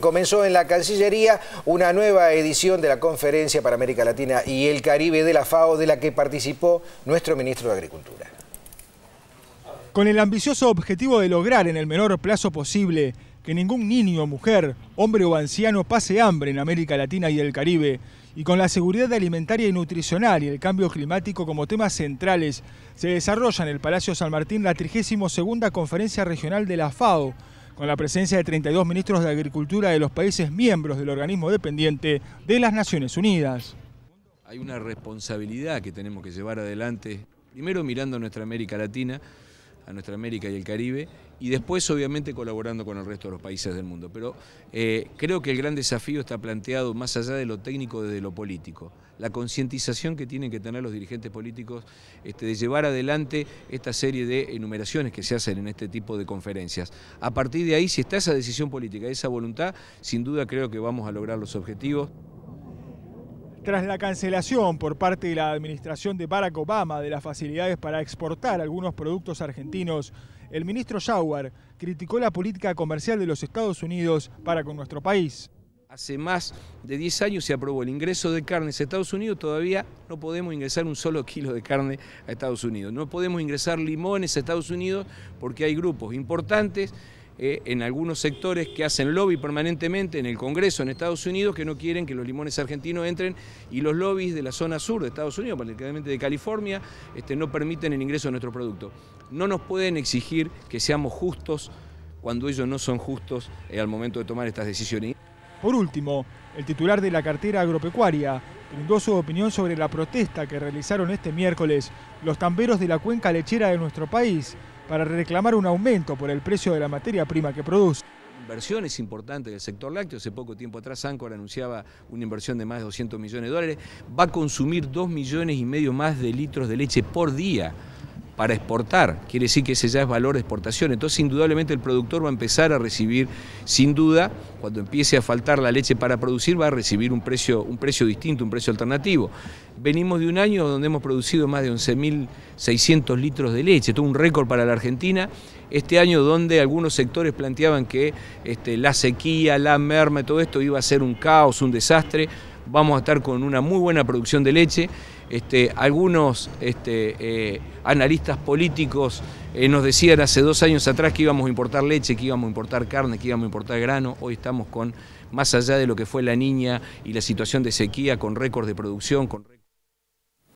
Comenzó en la Cancillería una nueva edición de la Conferencia para América Latina y el Caribe de la FAO, de la que participó nuestro ministro de Agricultura. Con el ambicioso objetivo de lograr en el menor plazo posible que ningún niño, mujer, hombre o anciano pase hambre en América Latina y el Caribe, y con la seguridad alimentaria y nutricional y el cambio climático como temas centrales, se desarrolla en el Palacio San Martín la 32 Conferencia Regional de la FAO, con la presencia de 32 ministros de Agricultura de los países miembros del organismo dependiente de las Naciones Unidas. Hay una responsabilidad que tenemos que llevar adelante, primero mirando nuestra América Latina, a nuestra América y el Caribe, y después obviamente colaborando con el resto de los países del mundo. Pero eh, creo que el gran desafío está planteado más allá de lo técnico, desde lo político. La concientización que tienen que tener los dirigentes políticos este, de llevar adelante esta serie de enumeraciones que se hacen en este tipo de conferencias. A partir de ahí, si está esa decisión política, esa voluntad, sin duda creo que vamos a lograr los objetivos. Tras la cancelación por parte de la administración de Barack Obama de las facilidades para exportar algunos productos argentinos, el ministro Jaguar criticó la política comercial de los Estados Unidos para con nuestro país. Hace más de 10 años se aprobó el ingreso de carnes a Estados Unidos, todavía no podemos ingresar un solo kilo de carne a Estados Unidos. No podemos ingresar limones a Estados Unidos porque hay grupos importantes eh, en algunos sectores que hacen lobby permanentemente en el Congreso en Estados Unidos que no quieren que los limones argentinos entren y los lobbies de la zona sur de Estados Unidos, particularmente de California, este, no permiten el ingreso de nuestro producto. No nos pueden exigir que seamos justos cuando ellos no son justos eh, al momento de tomar estas decisiones. Por último, el titular de la cartera agropecuaria brindó su opinión sobre la protesta que realizaron este miércoles los tamberos de la cuenca lechera de nuestro país para reclamar un aumento por el precio de la materia prima que produce inversiones importantes del sector lácteo. Hace poco tiempo atrás Ancor anunciaba una inversión de más de 200 millones de dólares. Va a consumir 2 millones y medio más de litros de leche por día para exportar, quiere decir que ese ya es valor de exportación, entonces indudablemente el productor va a empezar a recibir, sin duda, cuando empiece a faltar la leche para producir, va a recibir un precio, un precio distinto, un precio alternativo. Venimos de un año donde hemos producido más de 11.600 litros de leche, todo un récord para la Argentina, este año donde algunos sectores planteaban que este, la sequía, la merma, todo esto iba a ser un caos, un desastre, vamos a estar con una muy buena producción de leche. Este, algunos este, eh, analistas políticos eh, nos decían hace dos años atrás que íbamos a importar leche, que íbamos a importar carne, que íbamos a importar grano. Hoy estamos con, más allá de lo que fue la niña y la situación de sequía, con récord de producción,